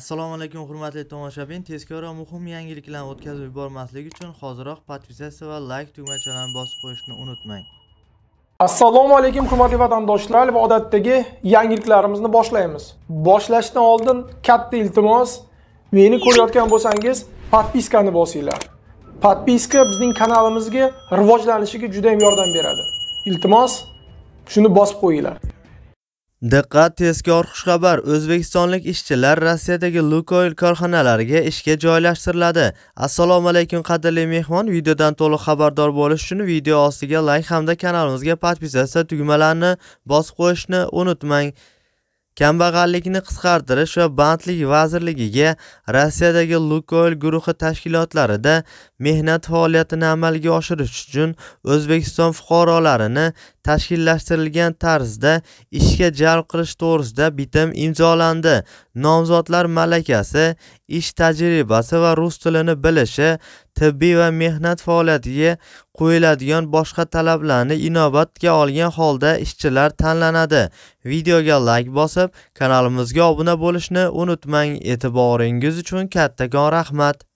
assalomu alaykum hurmatli tomoshabin va muhim yangiliklarni o'tkazib yubormaslik uchun hoziroq podpisatsiya va like tugmachalarini bosib qo'yishni unutmang assalomu alaykum hurmatli vatandoshlar va odatdagi yangiliklarimizni boshlaymiz boshlashdan oldin katta iltimos meni ko'rayotgan bo'lsangiz podpiskani bosinglar podpiska bizning kanalimizga rivojlanishiga juda ham yordam beradi iltimos shuni bosib qo'yinglar Diqqat tezkor xushxabar. O'zbekistonlik ishchilar Rossiyadagi Lukoil korxonalariga ishga joylashtiriladi. Assalomu alaykum qadrli mehmon. Videodan to'liq xabardor bo'lish uchun video ostiga like hamda kanalimizga podpisatsiya tugmalarini bosib qo'yishni unutmang. Kambag'allikni qisqartirish va bandlik vazirligiga Rossiyadagi Lukoil guruhi tashkilotlarida mehnat faoliyatini amalga oshirish uchun O'zbekiston fuqarolarini tashkillashtirilgan tarzda ishga jalb qilish to'g'risida bitim imzolandi nomzodlar malakasi ish tajribasi va rus tilini bilishi tibbiy va mehnat faoliyatiga qo'yiladigan boshqa talablarni inobatga olgan holda ishchilar tanlanadi videoga layk bosib kanalimizga obuna bo'lishni unutmang e'tiboringiz uchun kattakon rahmat